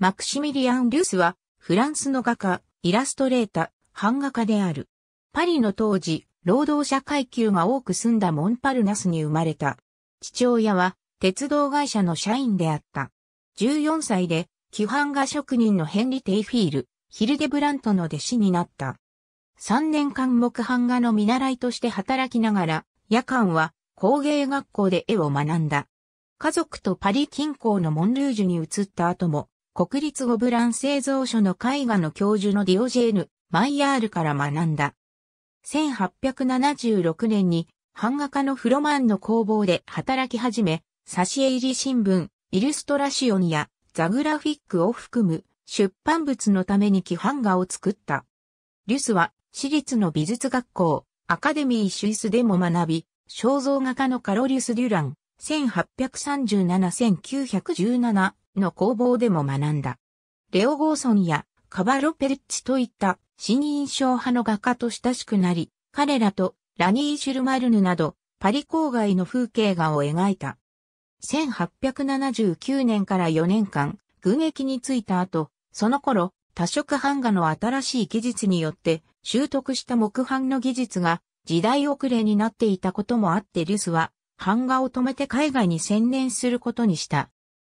マクシミリアン・リュスは、フランスの画家、イラストレータ、ー、版画家である。パリの当時、労働者階級が多く住んだモンパルナスに生まれた。父親は、鉄道会社の社員であった。14歳で、規範画職人のヘンリ・テイフィール、ヒルデブラントの弟子になった。3年間木版画の見習いとして働きながら、夜間は工芸学校で絵を学んだ。家族とパリ近郊のモンルージュに移った後も、国立ゴブラン製造所の絵画の教授のディオジェーヌ・マイヤールから学んだ。1876年に版画家のフロマンの工房で働き始め、挿絵入り新聞、イルストラシオンやザグラフィックを含む出版物のために基版画を作った。リュスは私立の美術学校、アカデミーシュイスでも学び、肖像画家のカロリュス・デュラン、1837-1917の工房でも学んだ。レオ・ゴーソンやカバロ・ペルッチといった新印象派の画家と親しくなり、彼らとラニー・シュルマルヌなどパリ郊外の風景画を描いた。1879年から4年間、軍役に就いた後、その頃、多色版画の新しい技術によって習得した木版の技術が時代遅れになっていたこともあってリュスは版画を止めて海外に専念することにした。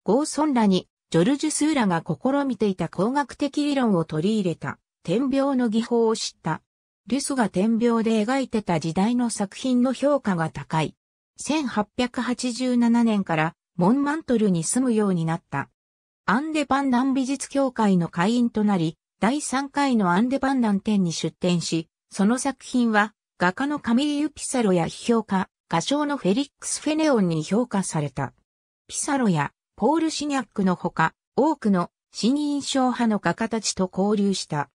ゴーソンらに、ジョルジュ・スーラが試みていた工学的理論を取り入れた、点描の技法を知った。リュスが点描で描いてた時代の作品の評価が高い。1887年からモンマントルに住むようになった。アンデパンダン美術協会の会員となり、第3回のアンデパンダン展に出展し、その作品は画家のカミリユ・ピサロや批評家、画商のフェリックス・フェネオンに評価された。ピサロやポール・シニャックのほか、多くの新印象派の画家たちと交流した。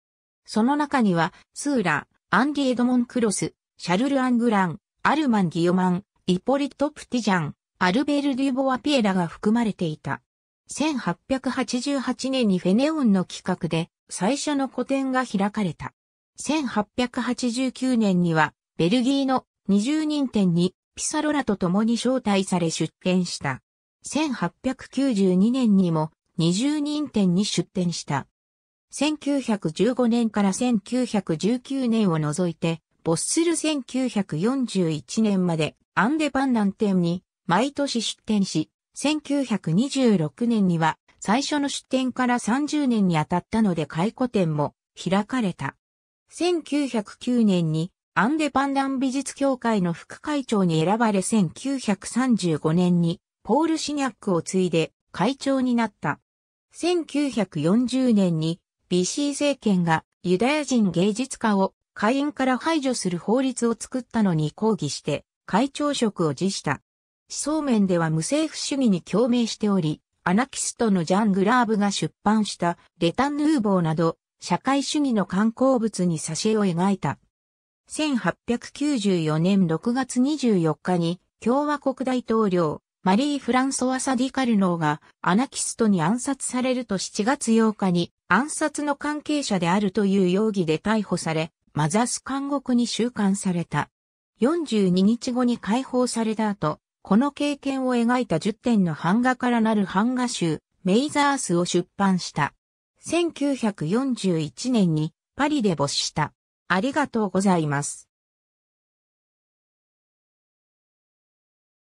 その中には、スーラ、アンディ・エドモン・クロス、シャルル・アングラン、アルマン・ギオマン、イポリット・プティジャン、アルベル・デュボア・ピエラが含まれていた。1888年にフェネオンの企画で最初の個展が開かれた。1889年にはベルギーの20人展にピサロラと共に招待され出展した。1892年にも20人店に出店した。1915年から1919年を除いて、ボッスル1941年までアンデパンダン店に毎年出店し、1926年には最初の出店から30年にあたったので回顧店も開かれた。1909年にアンデパンダン美術協会の副会長に選ばれ1935年にポール・シニャックを継いで会長になった。1940年に、ビシー政権がユダヤ人芸術家を会員から排除する法律を作ったのに抗議して会長職を辞した。思想面では無政府主義に共鳴しており、アナキストのジャン・グラーブが出版したレタン・ヌーボーなど、社会主義の観光物に挿絵を描いた。1894年6月24日に共和国大統領マリー・フランソワ・サディ・カルノーがアナキストに暗殺されると7月8日に暗殺の関係者であるという容疑で逮捕され、マザス監獄に収監された。42日後に解放された後、この経験を描いた10点の版画からなる版画集、メイザースを出版した。1941年にパリで没した。ありがとうございます。